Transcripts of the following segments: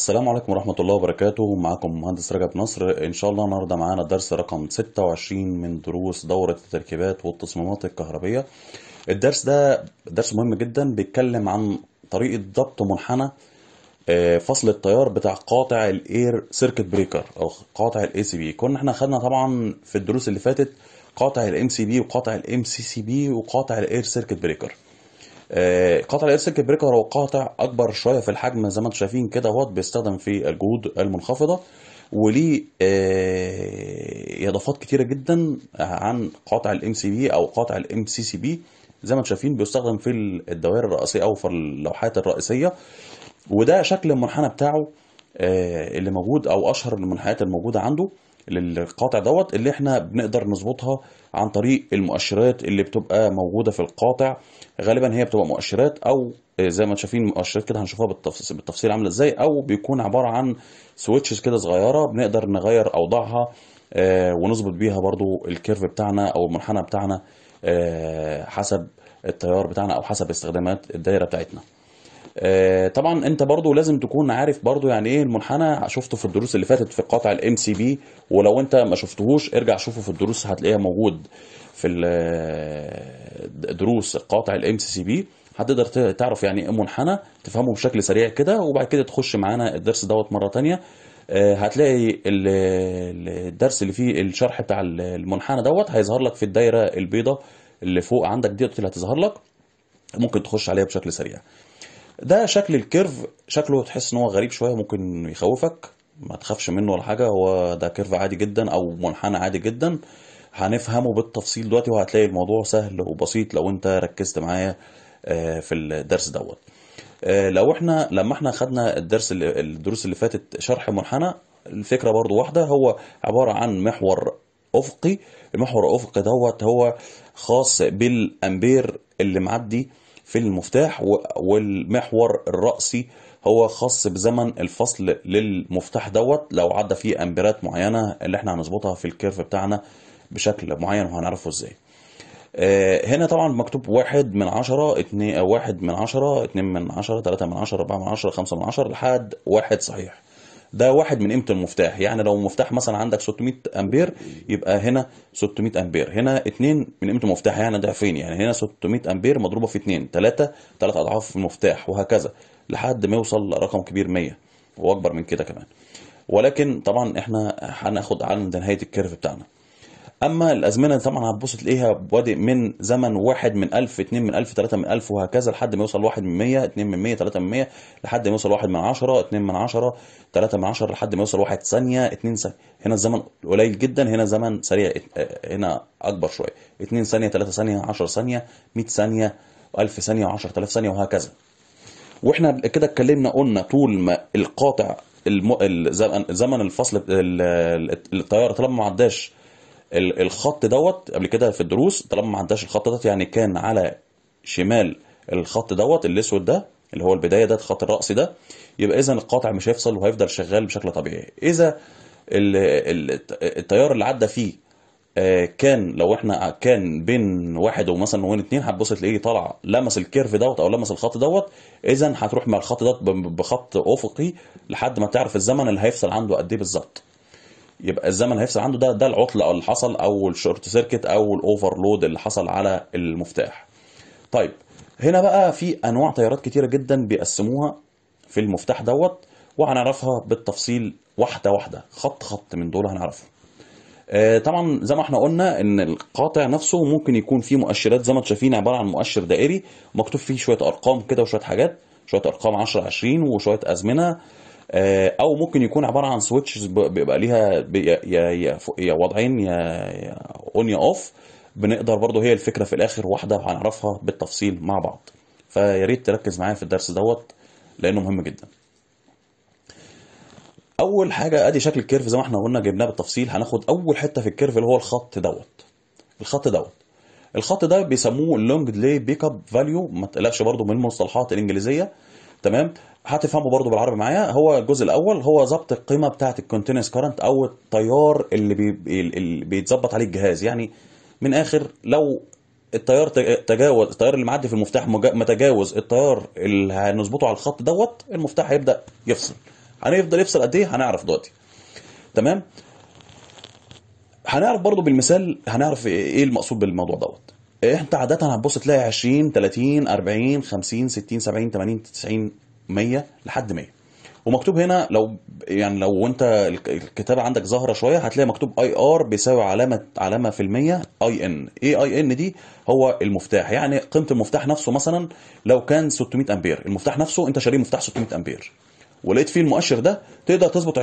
السلام عليكم ورحمة الله وبركاته معكم مهندس رجب نصر إن شاء الله النهاردة معانا الدرس رقم 26 من دروس دورة التركيبات والتصميمات الكهربية الدرس ده درس مهم جدا بيتكلم عن طريقة ضبط منحنى آه، فصل التيار بتاع قاطع الاير سيركت بريكر او قاطع الاي سي بي كنا احنا خدنا طبعا في الدروس اللي فاتت قاطع الام سي بي وقاطع الام سي سي بي وقاطع الاير سيركت بريكر آه، قطع اليد سلك هو قاطع اكبر شويه في الحجم زي ما انتم شايفين كده اهوت بيستخدم في الجهود المنخفضه وليه آه، اضافات كتيره جدا عن قاطع الام سي بي او قاطع الام سي سي بي زي ما انتم شايفين بيستخدم في الدوائر الرئيسيه او في اللوحات الرئيسيه وده شكل المنحنى بتاعه آه، اللي موجود او اشهر المنحنيات الموجوده عنده للقاطع دوت اللي احنا بنقدر نظبطها عن طريق المؤشرات اللي بتبقى موجوده في القاطع غالبا هي بتبقى مؤشرات او آه، زي ما شايفين مؤشرات كده هنشوفها بالتفصيل بالتفصيل عامله ازاي او بيكون عباره عن سويتشز كده صغيره بنقدر نغير اوضاعها آه، ونظبط بيها برضو الكيرف بتاعنا او المنحنى بتاعنا آه، حسب التيار بتاعنا او حسب استخدامات الدايره بتاعتنا طبعا انت برضو لازم تكون عارف برضو يعني ايه المنحنى شفته في الدروس اللي فاتت في قطع الام سي بي ولو انت ما شفتهوش ارجع شوفه في الدروس هتلاقيها موجود في دروس قاطع الام سي سي بي هتقدر تعرف يعني ايه منحنى تفهمه بشكل سريع كده وبعد كده تخش معانا الدرس دوت مره ثانيه آه، هتلاقي الدرس اللي فيه الشرح بتاع المنحنى دوت هيظهر لك في الدايره البيضاء اللي فوق عندك ديت اللي هتظهر لك ممكن تخش عليها بشكل سريع ده شكل الكيرف شكله تحس ان هو غريب شويه ممكن يخوفك ما تخافش منه ولا حاجه هو ده كيرف عادي جدا او منحنى عادي جدا هنفهمه بالتفصيل دلوقتي وهتلاقي الموضوع سهل وبسيط لو انت ركزت معايا آه، في الدرس دوت آه، لو احنا لما احنا خدنا الدرس اللي الدروس اللي فاتت شرح منحنى الفكره برضو واحده هو عباره عن محور افقي المحور الافقي دوت هو خاص بالامبير اللي معدي في المفتاح والمحور الرأسي هو خاص بزمن الفصل للمفتاح دوت لو عدى فيه امبيرات معينه اللي احنا هنظبطها في الكيرف بتاعنا بشكل معين وهنعرفه ازاي آه، هنا طبعا مكتوب واحد من عشرة اتنين آه، واحد من عشرة اتنين من عشرة تلاتة من عشرة اربعة من عشرة خمسة من عشرة لحد واحد صحيح ده واحد من قيمه المفتاح يعني لو مفتاح مثلا عندك 600 امبير يبقى هنا 600 امبير هنا اتنين من قيمه المفتاح يعني ضعفين يعني هنا 600 امبير مضروبه في اتنين تلاتة تلات اضعاف المفتاح وهكذا لحد ما يوصل رقم كبير 100 واكبر من كده كمان ولكن طبعا احنا هناخد عند نهايه الكيرف بتاعنا اما الازمنه طبعا هتبص تلاقيها بادئ من زمن واحد من 1000 2 من 1000 3 من 1000 وهكذا لحد ما يوصل 1 من 100 2 من 100 3 من 100 لحد ما يوصل 1 من 10 2 من 10 3 من 10 لحد ما يوصل 1 ثانيه 2 ثانيه هنا الزمن قليل جدا هنا زمن سريع آه، هنا اكبر شويه 2 ثانيه 3 ثانيه 10 ثانيه 100 ثانيه 1000 ثانيه 10000 ثانيه وهكذا واحنا كده اتكلمنا قلنا طول ما القاطع الم... الزمن الفصل التيار طالما ما عداش الخط دوت قبل كده في الدروس طالما ما عندهاش الخط دوت يعني كان على شمال الخط دوت الاسود ده اللي هو البدايه ده الخط الرأسي ده يبقى اذا القاطع مش هيفصل وهيفضل شغال بشكل طبيعي اذا التيار اللي عدى فيه آه، كان لو احنا كان بين واحد ومثلا وين اتنين هتبص تلاقيه طالع لمس الكيرف دوت او لمس الخط دوت اذا هتروح مع الخط دوت بخط افقي لحد ما تعرف الزمن اللي هيفصل عنده قد ايه بالظبط يبقى الزمن هيفصل عنده ده ده العطل اللي حصل او الشورت سيركت او الاوفرلود اللي حصل على المفتاح طيب هنا بقى في انواع تيارات كتيره جدا بيقسموها في المفتاح دوت وهنعرفها بالتفصيل واحده واحده خط خط من دول هنعرفهم آه، طبعا زي ما احنا قلنا ان القاطع نفسه ممكن يكون فيه مؤشرات زي ما انتم شايفين عباره عن مؤشر دائري مكتوب فيه شويه ارقام كده وشويه حاجات شويه ارقام 10 20 وشويه ازمنه آه، او ممكن يكون عباره عن سويتشز بيبقى ليها يا يا يا وضعين يا اون يا اوف بنقدر برضه هي الفكره في الاخر واحده هنعرفها بالتفصيل مع بعض فيا ريت تركز معايا في الدرس دوت لانه مهم جدا اول حاجه ادي شكل الكيرف زي ما احنا قلنا جبناه بالتفصيل هناخد اول حته في الكيرف اللي هو الخط دوت الخط دوت الخط ده بيسموه لونج ديلي بيك اب فاليو ما تقلقش برضو من المصطلحات الانجليزيه تمام هتفهموا برضو بالعربي معايا هو الجزء الاول هو ظبط القيمه بتاعه الكونتينوس كارنت او التيار اللي, بي... اللي بيتظبط عليه الجهاز يعني من اخر لو التيار تجاوز التيار اللي معدي في المفتاح ما تجاوز التيار اللي هنظبطه على الخط دوت المفتاح هيبدا يفصل هيفضل يفصل قد ايه هنعرف دلوقتي تمام هنعرف برضو بالمثال هنعرف ايه المقصود بالموضوع دوت إيه؟ انت عاده هتبص تلاقي 20 30 40 50 60 70 80 90 100 لحد 100 ومكتوب هنا لو يعني لو انت الكتابه عندك ظاهره شويه هتلاقي مكتوب اي ار بيساوي علامه علامه في المية اي ان ايه اي ان دي هو المفتاح يعني قيمه المفتاح نفسه مثلا لو كان 600 امبير المفتاح نفسه انت شاريه مفتاح 600 امبير ولقيت فيه المؤشر ده تقدر تظبط 20%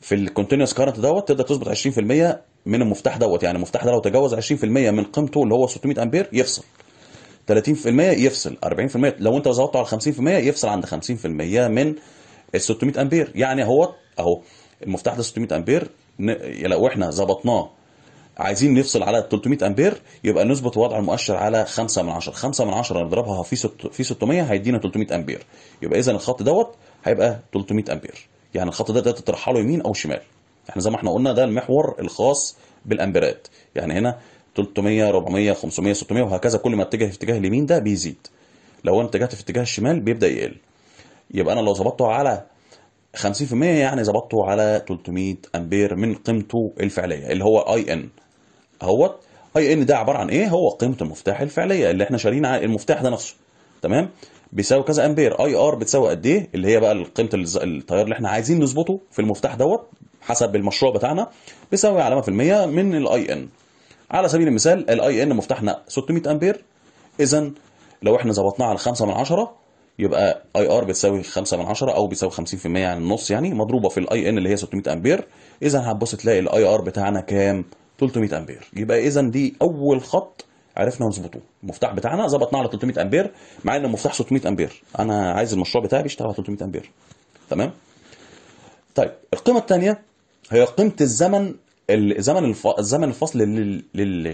في الكونتينوس كارنت دوت تقدر تظبط 20% من المفتاح دوت يعني المفتاح ده لو تجاوز 20% من قيمته اللي هو 600 امبير يفصل 30% يفصل 40% لو انت ظبطته على 50% يفصل عند 50% من ال 600 امبير يعني اهو اهو المفتاح ده 600 امبير لو احنا ظبطناه عايزين نفصل على 300 امبير يبقى نثبت وضع المؤشر على 5 من 10 5 من 10 نضربها في ست... في 600 هيدينا 300 امبير يبقى اذا الخط دوت هيبقى 300 امبير يعني الخط ده تطرحه له يمين او شمال احنا زي ما احنا قلنا ده المحور الخاص بالامبيرات يعني هنا 300 400 500 600 وهكذا كل ما اتجه في اتجاه اليمين ده بيزيد لو انا اتجهت في اتجاه الشمال بيبدا يقل يبقى انا لو ظبطته على 50% يعني ظبطته على 300 امبير من قيمته الفعليه اللي هو اي ان اهوت اي ان ده عباره عن ايه هو قيمه المفتاح الفعليه اللي احنا شارين المفتاح ده نفسه تمام بيساوي كذا امبير اي ار بتساوي قد ايه اللي هي بقى قيمه التيار اللي احنا عايزين نظبطه في المفتاح دوت حسب المشروع بتاعنا بيساوي علامه في المية من الاي ان على سبيل المثال الاي ان مفتاحنا 600 امبير اذا لو احنا ظبطناه على 5 من 10 يبقى اي ار بتساوي 5 من 10 او بيساوي 50% عن يعني النص يعني مضروبه في الاي ان اللي هي 600 امبير اذا هتبص تلاقي الاي ار بتاعنا كام 300 امبير يبقى اذا دي اول خط عرفنا نظبطه المفتاح بتاعنا ظبطناه على 300 امبير مع ان المفتاح 600 امبير انا عايز المشروع بتاعي بيشتغل على 300 امبير تمام طيب القيمه الثانيه هي قيمه الزمن الزمن الف... الزمن الفصل لل لل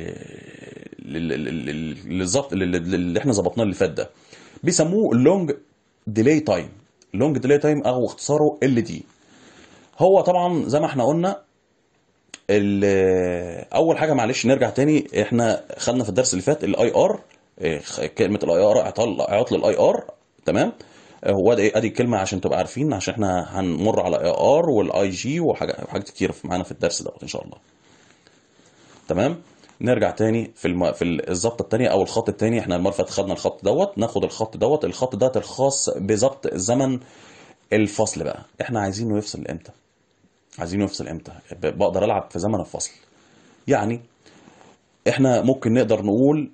للظبط اللي احنا ظبطناه اللي فات ده بيسموه لونج ديلي تايم لونج ديلي تايم او اختصاره ال دي هو طبعا زي ما احنا قلنا اول حاجه معلش نرجع تاني احنا خدنا في الدرس اللي فات الاي ار كلمه الاي ار عطل عطل الاي ار تمام آه، هو إيه؟ ادي الكلمه عشان تبقى عارفين عشان احنا هنمر على اي ار والاي جي وحاجات كتير معانا في الدرس دوت ان شاء الله تمام نرجع تاني في الم... في الظبطه الثانيه او الخط الثاني احنا المره اللي خدنا الخط دوت ناخد الخط دوت الخط دوت الخاص بظبط زمن الفصل بقى احنا عايزينه يفصل امتى عايزينه يفصل امتى بقدر العب في زمن الفصل يعني احنا ممكن نقدر نقول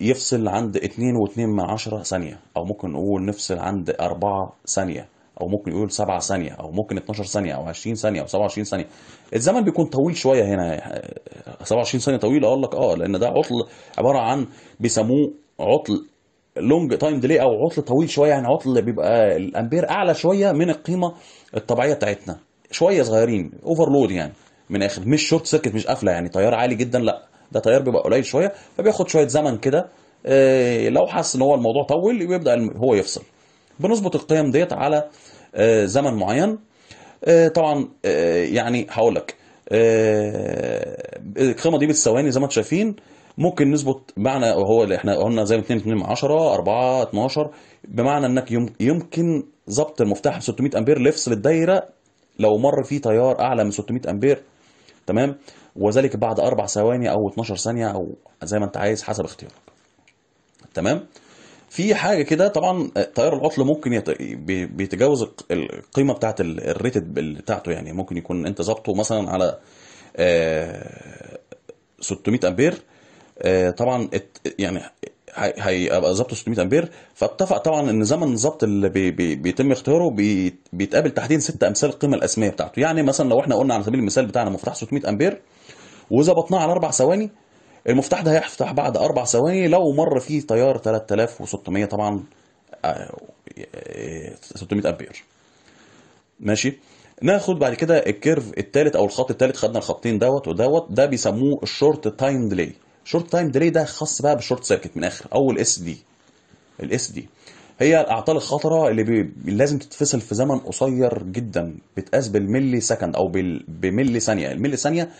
يفصل عند 2 و2 من 10 ثانيه او ممكن نقول نفصل عند 4 ثانيه او ممكن يقول 7 ثانيه او ممكن 12 ثانيه او 20 ثانيه او 27 ثانيه الزمن بيكون طويل شويه هنا 27 ثانيه طويلة اقول لك اه لان ده عطل عباره عن بيسموه عطل لونج تايم ديلي او عطل طويل شويه يعني عطل بيبقى الامبير اعلى شويه من القيمه الطبيعيه بتاعتنا شويه صغيرين اوفرلود يعني من الاخر مش شورت سيركت مش قافله يعني تيار عالي جدا لا ده تيار بيبقى قليل شويه فبياخد شويه زمن كده آه، لو حس ان هو الموضوع طول بيبدا هو يفصل بنظبط القيم ديت على آه، زمن معين آه، طبعا يعني هقول لك القيمه دي بالثواني زي ما انتم شايفين ممكن نظبط معنى هو اللي احنا قلنا زي 2 2 10 4 12 بمعنى انك يمكن ظبط المفتاح ب 600 امبير لفصل الدايره لو مر فيه تيار اعلى من 600 امبير تمام وذلك بعد اربع ثواني او 12 ثانيه او زي ما انت عايز حسب اختيارك تمام في حاجه كده طبعا آه، تيار العطل ممكن يت... بيتجاوز القيمه بتاعه الريتد بتاعته يعني ممكن يكون انت ظبطه مثلا على 600 آه، امبير آه، طبعا يعني هيبقى ظبطه 600 امبير فاتفق طبعا ان زمن الظبط اللي بي بي بيتم اختياره بي بيتقابل تحديد ست امثال القيمه الاسميه بتاعته يعني مثلا لو احنا قلنا على سبيل المثال بتاعنا مفتاح 600 امبير وظبطناه على اربع ثواني المفتاح ده هيفتح بعد اربع ثواني لو مر فيه تيار 3600 طبعا 600 آه، آه، امبير ماشي ناخد بعد كده الكيرف التالت او الخط التالت خدنا الخطين دوت ودوت ده بيسموه الشورت تايم ديلي الشورت تايم ديلي ده خاص بقى بالشورت سيركت من الاخر او الاس دي الاس دي هي الاعطال الخطره اللي بي... لازم تتفصل في زمن قصير جدا بتقاس بالملي سكند او بال... بملي ثانيه الملي ثانيه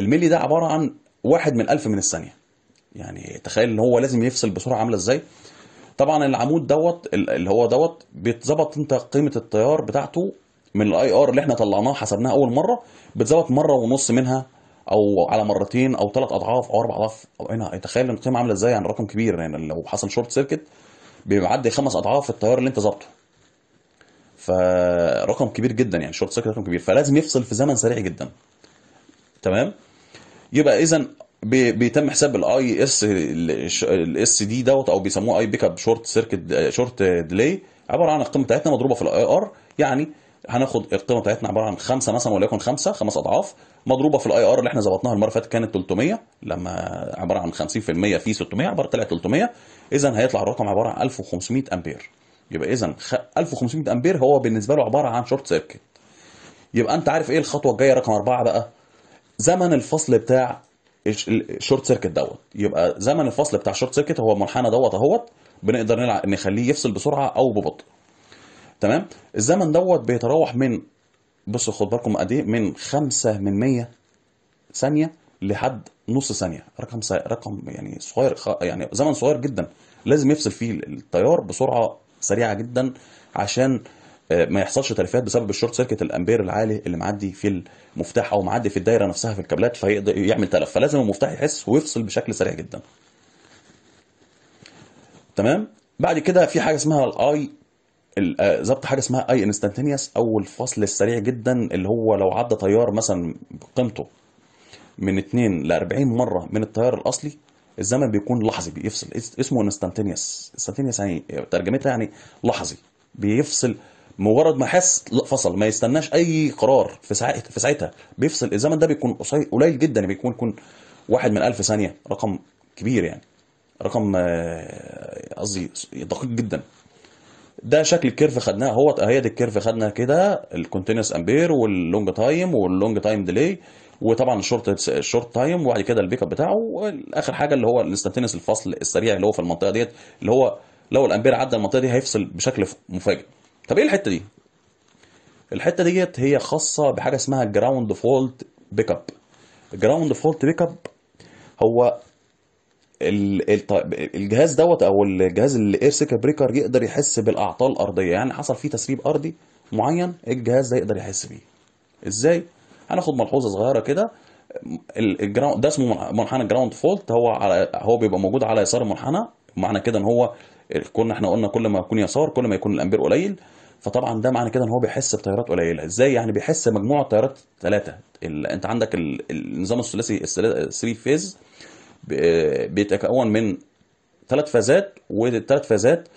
الملي ده عباره عن واحد من ألف من الثانيه يعني تخيل ان هو لازم يفصل بسرعه عامله ازاي طبعا العمود دوت اللي هو دوت بيتظبط انت قيمه التيار بتاعته من الاي ار اللي احنا طلعناه حسبناها اول مره بتظبط مره ونص منها او على مرتين او ثلاث اضعاف او اربع اضعاف هنا تخيل القيمه عامله ازاي يعني رقم كبير يعني لو حصل شورت سيركت بيعدي خمس اضعاف التيار اللي انت ظبطه فرقم كبير جدا يعني شورت سيركت رقم كبير فلازم يفصل في زمن سريع جدا تمام يبقى اذا بيتم حساب الاي اس الاس دي دوت او بيسموه اي بيك اب شورت سيركت شورت ديلي عباره عن القيمه بتاعتنا مضروبه في الاي ار يعني هناخد القيمه بتاعتنا عباره عن 5 مثلا وليكن 5 خمس اضعاف مضروبه في الاي ار اللي احنا ظبطناها المره اللي فاتت كانت 300 لما عباره عن 50% في 600 عباره طلعت 300 اذا هيطلع الرقم عباره عن 1500 امبير يبقى اذا 1500 امبير هو بالنسبه له عباره عن شورت سيركت يبقى انت عارف ايه الخطوه الجايه رقم اربعه بقى زمن الفصل بتاع الشورت سيركت دوت يبقى زمن الفصل بتاع الشورت سيركت هو المنحنى دوت اهوت بنقدر نخليه يفصل بسرعه او ببطء تمام الزمن دوت بيتراوح من بصوا خد بالكم قد ايه من 5 من 100 ثانيه لحد نص ثانيه رقم سا... رقم يعني صغير خ... يعني زمن صغير جدا لازم يفصل فيه التيار بسرعه سريعه جدا عشان آه، ما يحصلش تلفات بسبب الشورت سيركت الامبير العالي اللي معدي في المفتاح او معدي في الدايره نفسها في الكابلات فيقدر يعمل تلف فلازم المفتاح يحس ويفصل بشكل سريع جدا تمام بعد كده في حاجه اسمها الاي آه، ظبط حاجه اسمها اي انستنتينيوس او الفصل السريع جدا اللي هو لو عدى تيار مثلا قيمته من 2 ل 40 مره من التيار الاصلي الزمن بيكون لحظي بيفصل اسمه انستنتينيوس انستنتينيوس يعني ترجمتها يعني لحظي بيفصل مجرد ما حس فصل ما يستناش اي قرار في ساعتها في ساعتها بيفصل الزمن ده بيكون قليل جدا بيكون يكون واحد من ألف ثانيه رقم كبير يعني رقم آه، قصدي دقيق جدا ده شكل الكيرف خدناه هو هي دي الكيرف خدنا كده الكونتينوس امبير واللونج تايم واللونج تايم ديلي وطبعا الشورت الشورت تايم وبعد كده البيك اب بتاعه واخر حاجه اللي هو الانستنتينس الفصل السريع اللي هو في المنطقه ديت اللي هو لو الامبير عدى المنطقه دي هيفصل بشكل مفاجئ طب ايه الحته دي الحته ديت هي خاصه بحاجه اسمها جراوند فولت بيك اب الجراوند فولت بيك اب هو الجهاز دوت او الجهاز الاير سيكا بريكر يقدر يحس بالاعطال الارضيه يعني حصل فيه تسريب ارضي معين الجهاز ده يقدر يحس بيه ازاي هناخد ملحوظه صغيره كده الجراوند ده اسمه منحنى جراوند فولت هو على هو بيبقى موجود على يسار المنحنى معنى كده ان هو كنا احنا قلنا كل ما يكون يسار كل ما يكون الامبير قليل فطبعا ده معنى كده ان هو بيحس بتيارات قليله ازاي يعني بيحس مجموع التيارات ثلاثه انت عندك النظام الثلاثي 3 فيز بيتكون من ثلاث فازات والثلاث فازات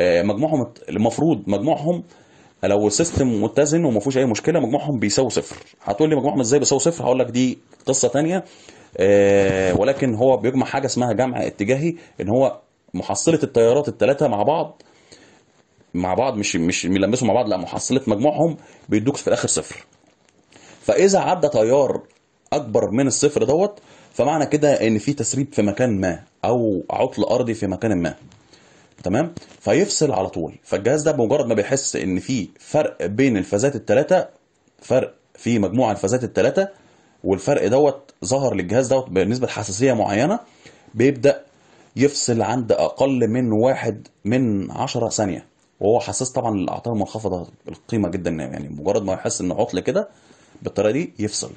آه، مجموعهم المفروض مجموعهم لو السيستم متزن وما فيهوش اي مشكله مجموعهم بيساوي صفر هتقول لي مجموعهم ازاي بيساوي صفر هقول لك دي قصه ثانيه آه، ولكن هو بيجمع حاجه اسمها جمع اتجاهي ان هو محصله التيارات الثلاثه مع بعض مع بعض مش مش بيلمسوا مع بعض لا محصله مجموعهم بيدوك في الاخر صفر فاذا عدى تيار اكبر من الصفر دوت فمعنى كده ان في تسريب في مكان ما او عطل ارضي في مكان ما تمام فيفصل على طول فالجهاز ده بمجرد ما بيحس ان في فرق بين الفازات الثلاثه فرق في مجموعه الفازات الثلاثه والفرق دوت ظهر للجهاز دوت بنسبه حساسيه معينه بيبدا يفصل عند اقل من واحد من عشرة ثانيه وهو حساس طبعا للاعطال المنخفضه القيمه جدا يعني مجرد ما يحس ان عطل كده بالطريقه دي يفصل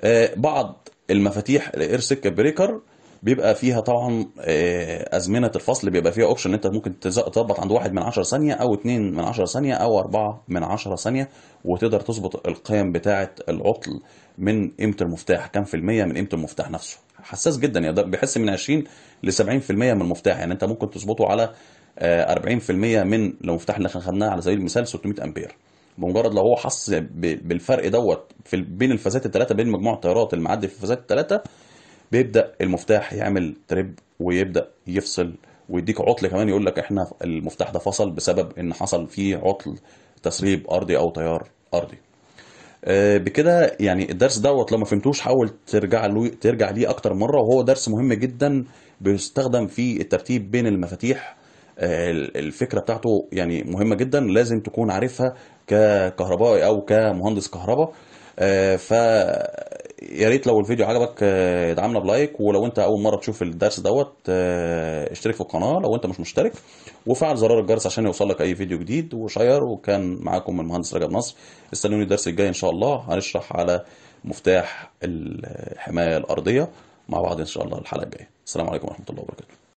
آه، بعض المفاتيح الاير سيك بريكر بيبقى فيها طبعا آه، ازمنه الفصل بيبقى فيها اوبشن ان انت ممكن تظبط عند واحد من عشرة ثانيه او اتنين من عشرة ثانيه او اربعه من عشرة ثانيه وتقدر تظبط القيم بتاعه العطل من قيمه المفتاح كام في الميه من قيمه المفتاح نفسه حساس جدا يعني بيحس من 20 ل 70% من المفتاح يعني انت ممكن تظبطه على 40% آه، من لو مفتاح اللي احنا خدناه على سبيل المثال 600 امبير بمجرد لو هو حس بالفرق دوت في بين الفازات الثلاثه بين مجموع التيارات المعدي في الفازات الثلاثه بيبدا المفتاح يعمل تريب ويبدا يفصل ويديك عطل كمان يقول لك احنا المفتاح ده فصل بسبب ان حصل فيه عطل تسريب ارضي او تيار ارضي آه، بكده يعني الدرس دوت لو ما فهمتوش حاول ترجع له ترجع ليه اكتر مره وهو درس مهم جدا بيستخدم في الترتيب بين المفاتيح آه، الفكره بتاعته يعني مهمه جدا لازم تكون عارفها ككهربائي او كمهندس كهرباء آه، ف يا ريت لو الفيديو عجبك ادعمنا آه، بلايك ولو انت اول مره تشوف الدرس دوت آه، اشترك في القناه لو انت مش مشترك وفعل زرار الجرس عشان يوصلك اي فيديو جديد وشير وكان معاكم المهندس رجب نصر استنوني الدرس الجاي ان شاء الله هنشرح على مفتاح الحمايه الارضيه مع بعض ان شاء الله الحلقه الجايه السلام عليكم ورحمه الله وبركاته